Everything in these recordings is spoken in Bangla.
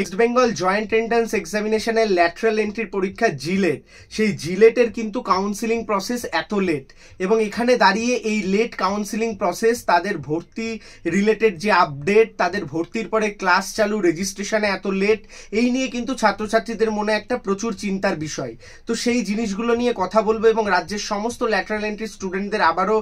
ইস্ট বেঙ্গল জয়েন্ট এন্ট্রান্স এক্সামিনেশনের ল্যাটারাল এন্ট্রির পরীক্ষা জিলেট সেই জিলেটের কিন্তু কাউন্সিলিং প্রসেস এত লেট এবং এখানে দাঁড়িয়ে এই লেট কাউন্সিলিং প্রসেস তাদের ভর্তি রিলেটেড যে আপডেট তাদের ভর্তির পরে ক্লাস চালু রেজিস্ট্রেশনে এত লেট এই নিয়ে কিন্তু ছাত্রছাত্রীদের মনে একটা প্রচুর চিন্তার বিষয় তো সেই জিনিসগুলো নিয়ে কথা বলবো এবং রাজ্যের সমস্ত ল্যাটারাল এন্ট্রি স্টুডেন্টদের আবারও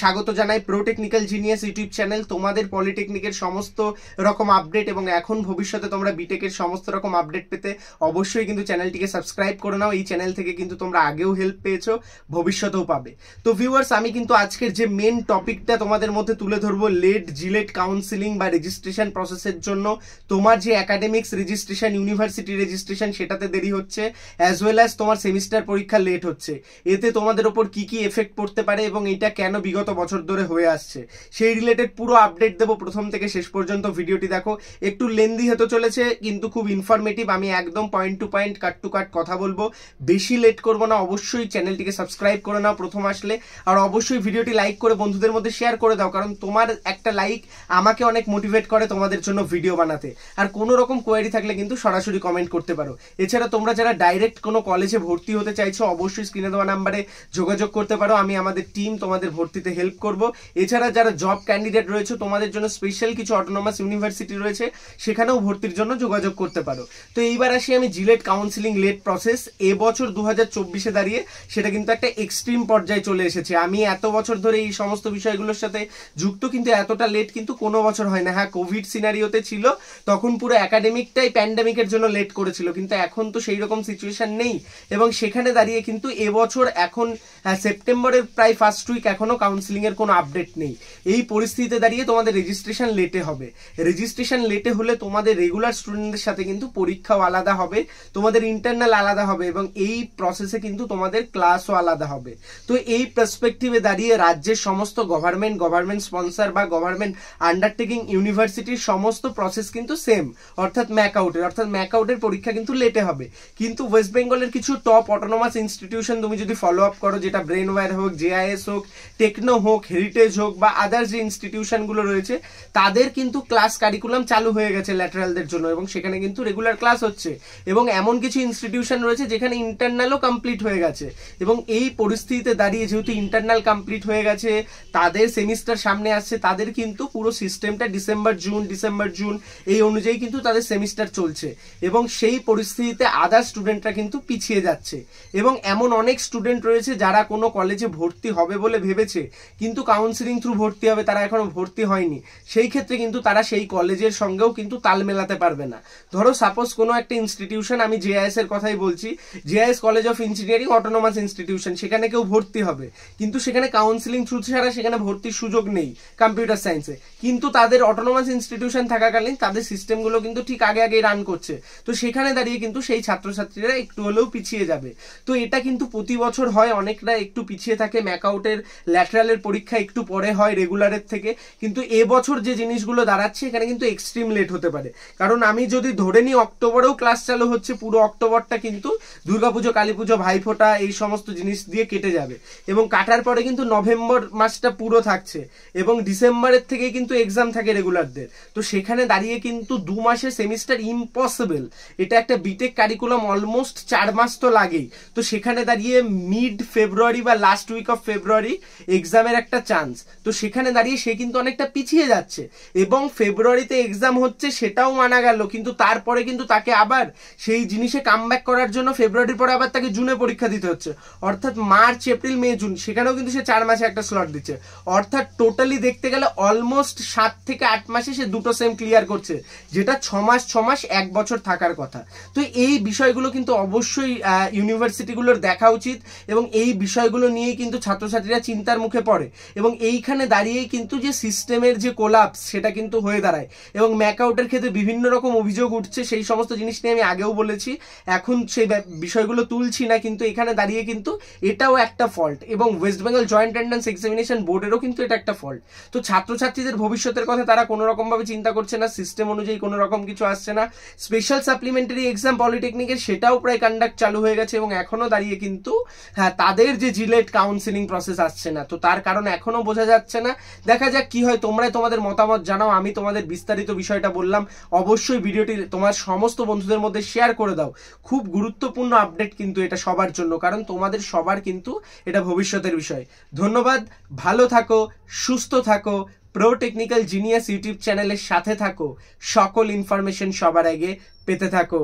স্বাগত জানাই pro technical genius YouTube channel তোমাদের পলিটেকনিকের সমস্ত রকম আপডেট এবং এখন ভবিষ্যতে তোমরা বিটেক টেকের সমস্ত রকম আপডেট পেতে অবশ্যই কিন্তু চ্যানেলটিকে সাবস্ক্রাইব করে নাও এই চ্যানেল থেকে কিন্তু তোমরা আগেও হেল্প পেয়েছো ভবিষ্যতেও পাবে তো ভিউয়ার্স আমি কিন্তু আজকের যে মেন টপিকটা তোমাদের মধ্যে তুলে ধরবো লেট জিলেট কাউন্সিলিং বা রেজিস্ট্রেশন প্রসেসের জন্য তোমার যে একাডেমিক্স রেজিস্ট্রেশন ইউনিভার্সিটি রেজিস্ট্রেশন সেটাতে দেরি হচ্ছে অ্যাজ ওয়েল অ্যাজ তোমার সেমিস্টার পরীক্ষা লেট হচ্ছে এতে তোমাদের ওপর কি কি এফেক্ট পড়তে পারে এবং এটা কেন বিগত বছর ধরে হয়ে আসছে সেই রিলেটেড পুরো আপডেট দেবো প্রথম থেকে শেষ পর্যন্ত ভিডিওটি দেখো একটু লেন্দি হতে চলেছে কিন্তু খুব ইনফরমেটিভ আমি একদম point to point cut to cut কথা বলবো বেশি লেট করবো না অবশ্যই চ্যানেলটিকে সাবস্ক্রাইব করে নাও প্রথম আসলে আর অবশ্যই ভিডিওটি লাইক করে বন্ধুদের মধ্যে শেয়ার করে দাও কারণ তোমার একটা লাইক আমাকে অনেক মোটিভেট করে তোমাদের জন্য ভিডিও বানাতে আর কোনো রকম কোয়ারি থাকলে কিন্তু সরাসরি কমেন্ট করতে পারো এছাড়া তোমরা যারা ডাইরেক্ট কোনো কলেজে ভর্তি হতে চাইছো অবশ্যই স্ক্রিনে দেওয়া নাম্বারে যোগাযোগ করতে পারো আমি আমাদের টিম তোমাদের ভর্তিতে হেল্প করব এছাড়া যারা জব ক্যান্ডিডেট রয়েছে তোমাদের জন্য স্পেশাল কিছু অটোনোমাস ইউনিভার্সিটি রয়েছে সেখানেও ভর্তির জন্য যোগাযোগ যোগাযোগ করতে পারো তো এইবার আসি আমি জিলেট কাউন্সিলিং লেট প্রসেস এবছর দু হাজার চব্বিশে দাঁড়িয়ে সেটা কিন্তু একটা এক্সট্রিম পর্যায়ে চলে এসেছে আমি এত বছর ধরে এই সমস্ত বিষয়গুলোর সাথে যুক্ত কিন্তু এতটা লেট কিন্তু কোনো বছর হয় না হ্যাঁ কোভিড সিনারিওতে ছিল তখন পুরো একাডেমিকটাই প্যান্ডেমিকের জন্য লেট করেছিল কিন্তু এখন তো সেই রকম সিচুয়েশান নেই এবং সেখানে দাঁড়িয়ে কিন্তু এবছর এখন হ্যাঁ, সেপ্টেম্বরের প্রায় ফার্স্ট উইক এখনও কাউন্সিলিংয়ের কোনো আপডেট নেই এই পরিস্থিতিতে দাঁড়িয়ে তোমাদের রেজিস্ট্রেশন লেটে হবে রেজিস্ট্রেশন লেটে হলে তোমাদের রেগুলার স্টুডেন্ট স্টুডেন্টদের সাথে কিন্তু পরীক্ষাও আলাদা হবে তোমাদের ইন্টারনাল আলাদা হবে এবং এই প্রসেসে কিন্তু তোমাদের ক্লাসও আলাদা হবে তো এই পার্সপেক্টিভে দাঁড়িয়ে রাজ্যের সমস্ত গভর্নমেন্ট গভর্নমেন্ট স্পন্সার বা গভর্নমেন্ট আন্ডারটেকিং ইউনিভার্সিটির সমস্ত প্রসেস কিন্তু সেম অর্থাৎ ম্যাকআউটের অর্থাৎ ম্যাকআউটের পরীক্ষা কিন্তু লেটে হবে কিন্তু ওয়েস্ট বেঙ্গলের কিছু টপ অটোনোমাস ইনস্টিটিউশন তুমি যদি ফলো আপ করো যেটা ব্রেন ওয়ার হোক জেআইএস হোক টেকনো হোক হেরিটেজ হোক বা আদার্স যে ইনস্টিটিউশনগুলো রয়েছে তাদের কিন্তু ক্লাস কারিকুলাম চালু হয়ে গেছে ল্যাটারালদের জন্য এবং সেখানে কিন্তু রেগুলার ক্লাস হচ্ছে এবং এমন কিছু ইনস্টিটিউশন রয়েছে যেখানে ইন্টারনালও কমপ্লিট হয়ে গেছে এবং এই পরিস্থিতিতে দাঁড়িয়ে যেহেতু ইন্টারনাল কমপ্লিট হয়ে গেছে তাদের সেমিস্টার সামনে আসছে তাদের কিন্তু পুরো সিস্টেমটা ডিসেম্বর জুন ডিসেম্বর জুন এই অনুযায়ী কিন্তু তাদের সেমিস্টার চলছে এবং সেই পরিস্থিতিতে আদার স্টুডেন্টরা কিন্তু পিছিয়ে যাচ্ছে এবং এমন অনেক স্টুডেন্ট রয়েছে যারা কোনো কলেজে ভর্তি হবে বলে ভেবেছে কিন্তু কাউন্সিলিং থ্রু ভর্তি হবে তারা এখনও ভর্তি হয়নি সেই ক্ষেত্রে কিন্তু তারা সেই কলেজের সঙ্গেও কিন্তু তাল মেলাতে পারবে না না ধরো সাপোজ কোনো একটা ইনস্টিটিউশন আমি জেআইএস এর কথাই বলছি JIS college of engineering autonomous institution সেখানে কেউ ভর্তি হবে কিন্তু সেখানে কাউন্সিলিং থ্রু ছাড়া সেখানে ভর্তির সুযোগ নেই কম্পিউটার সায়েন্সে কিন্তু তাদের অটোনোমাস ইনস্টিটিউশন থাকাকালীন তাদের সিস্টেমগুলো কিন্তু ঠিক আগে আগে রান করছে তো সেখানে দাঁড়িয়ে কিন্তু সেই ছাত্রছাত্রীরা একটু হলেও পিছিয়ে যাবে তো এটা কিন্তু প্রতি বছর হয় অনেকটা একটু পিছিয়ে থাকে ম্যাকআউটের ল্যাটারালের পরীক্ষা একটু পরে হয় রেগুলারের থেকে কিন্তু এবছর যে জিনিসগুলো দাঁড়াচ্ছে এখানে কিন্তু এক্সট্রিম লেট হতে পারে কারণ আমি আমি যদি ধরে নিই অক্টোবরেও ক্লাস চালু হচ্ছে পুরো অক্টোবরটা কিন্তু দুর্গাপুজো কালীপুজো ভাইফোঁটা এই সমস্ত জিনিস দিয়ে কেটে যাবে এবং কাটার পরে কিন্তু নভেম্বর মাসটা পুরো থাকছে এবং ডিসেম্বরের থেকেই কিন্তু এক্সাম থাকে রেগুলারদের তো সেখানে দাঁড়িয়ে কিন্তু দু মাসের সেমিস্টার ইম্পসিবল এটা একটা বিটেক কারিকুলাম অলমোস্ট চার মাস তো লাগেই তো সেখানে দাঁড়িয়ে মিড ফেব্রুয়ারি বা লাস্ট উইক অফ ফেব্রুয়ারি এক্সামের একটা চান্স তো সেখানে দাঁড়িয়ে সে কিন্তু অনেকটা পিছিয়ে যাচ্ছে এবং ফেব্রুয়ারিতে এক্সাম হচ্ছে সেটাও মানা গেল কিন্তু তারপরে কিন্তু তাকে আবার সেই জিনিসে কাম করার জন্য ফেব্রুয়ারির পরে আবার তাকে জুনে পরীক্ষা দিতে হচ্ছে অর্থাৎ মার্চ এপ্রিল মে জুন সেখানেও কিন্তু সে চার মাসে একটা স্লট দিচ্ছে অর্থাৎ টোটালি দেখতে গেলে অলমোস্ট সাত থেকে আট মাসে সে দুটো সেম ক্লিয়ার করছে যেটা ছ মাস ছ মাস এক বছর থাকার কথা তো এই বিষয়গুলো কিন্তু অবশ্যই ইউনিভার্সিটিগুলোর দেখা উচিত এবং এই বিষয়গুলো নিয়েই কিন্তু ছাত্রছাত্রীরা চিন্তার মুখে পড়ে এবং এইখানে দাঁড়িয়েই কিন্তু যে সিস্টেমের যে কোলাপস সেটা কিন্তু হয়ে দাঁড়ায় এবং ম্যাকআউটের ক্ষেত্রে বিভিন্ন রকম অভিযোগ উঠছে সেই সমস্ত জিনিস নিয়ে আমি আগেও বলেছি এখন সেই বিষয়গুলো তুলছি না কিন্তু এখানে দাঁড়িয়ে কিন্তু এটাও একটা ফল্ট এবং West Bengal joint entrance examination বোর্ডেরও কিন্তু এটা একটা ফল্ট তো ছাত্রছাত্রীদের ভবিষ্যতের কথা তারা কোনো রকমভাবে চিন্তা করছে না সিস্টেম অনুযায়ী কোনো রকম কিছু আসছে না স্পেশাল সাপ্লিমেন্টারি এক্সাম পলিটেকনিকের সেটাও প্রায় কন্ডাক্ট চালু হয়ে গেছে এবং এখনও দাঁড়িয়ে কিন্তু হ্যাঁ তাদের যে জিলেট কাউন্সিলিং প্রসেস আসছে না তো তার কারণ এখনও বোঝা যাচ্ছে না দেখা যাক কি হয় তোমরাই তোমাদের মতামত জানাও আমি তোমাদের বিস্তারিত বিষয়টা বললাম অবশ্যই ভিডিওটি তোমার সমস্ত বন্ধুদের মধ্যে শেয়ার করে দাও খুব গুরুত্বপূর্ণ আপডেট কিন্তু এটা সবার জন্য কারণ তোমাদের সবার কিন্তু এটা ভবিষ্যতের বিষয় ধন্যবাদ ভালো থাকো সুস্থ থাকো প্রো টেকনিক্যাল জিনিয়াস ইউটিউব চ্যানেলের সাথে থাকো সকল ইনফরমেশন সবার আগে পেতে থাকো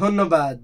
ধন্যবাদ